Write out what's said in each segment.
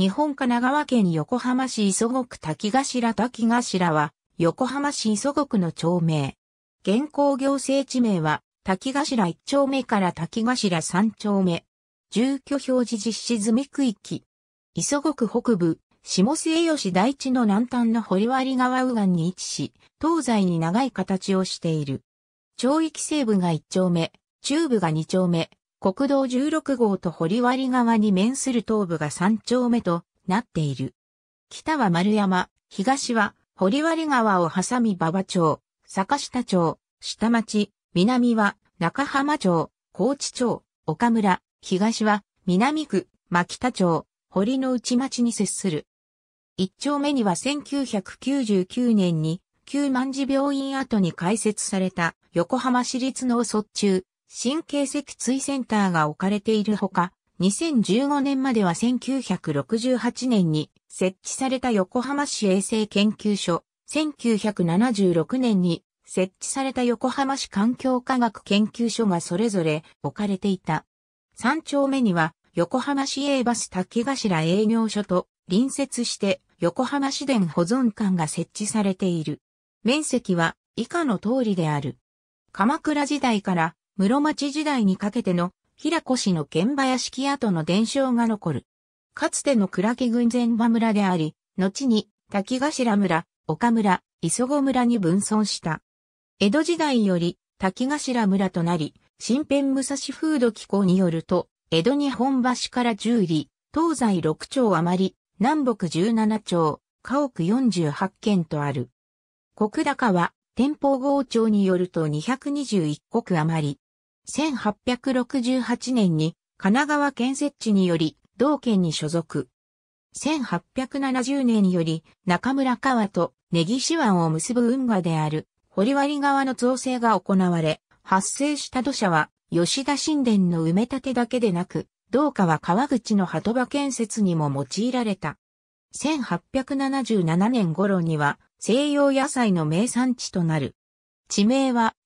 日本神奈川県横浜市磯子区滝頭滝頭は、横浜市磯子区の町名。現行行政地名は、滝頭1丁目から滝頭3丁目。住居表示実施済み区域。磯子区北部、下末吉大地の南端の堀割川右岸に位置し、東西に長い形をしている。町域西部が1丁目、中部が2丁目、国道16号と堀割川に面する東部が3丁目となっている。北は丸山、東は堀割川を挟み馬場町、坂下町、下町、南は中浜町、高知町、岡村、東は南区、牧田町、堀の内町に接する。一丁目には1999年に、旧万治病院跡に開設された横浜市立の卒中神経脊椎センターが置かれているほか、2015年までは1968年に設置された横浜市衛生研究所、1976年に設置された横浜市環境科学研究所がそれぞれ置かれていた。3丁目には横浜市営バス竹頭営業所と隣接して横浜市電保存館が設置されている。面積は以下の通りである。鎌倉時代から室町時代にかけての平子氏の現場屋敷跡の伝承が残る。かつての倉木郡前場村であり、後に滝頭村、岡村、磯子村に分村した。江戸時代より滝頭村となり、新編武蔵風土機構によると、江戸日本橋から10里、東西6町余り、南北17町、家屋48軒とある。国高は、天保豪町によると221国余り、1868年に神奈川県設置により同県に所属。1870年により中村川と根岸湾を結ぶ運河である堀割川の造成が行われ、発生した土砂は吉田神殿の埋め立てだけでなく、同下は川口の鳩場建設にも用いられた。1877年頃には西洋野菜の名産地となる。地名は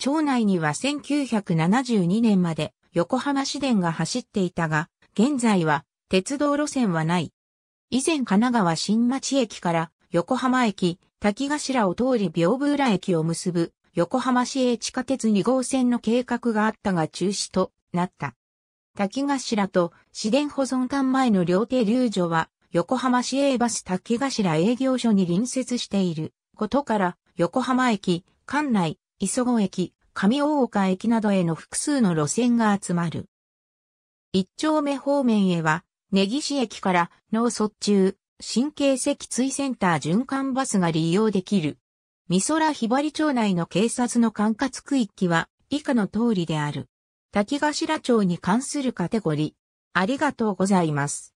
町内には1972年まで横浜市電が走っていたが、現在は鉄道路線はない。以前神奈川新町駅から横浜駅、滝頭を通り屏風浦駅を結ぶ横浜市営地下鉄2号線の計画があったが中止となった。滝頭と市電保存館前の両手流所は横浜市営バス滝頭営業所に隣接していることから横浜駅、館内、磯子駅、上大岡駅などへの複数の路線が集まる。一丁目方面へは、根岸駅から脳卒中、神経脊椎センター循環バスが利用できる。美空ひばり町内の警察の管轄区域は以下の通りである。滝頭町に関するカテゴリー。ありがとうございます。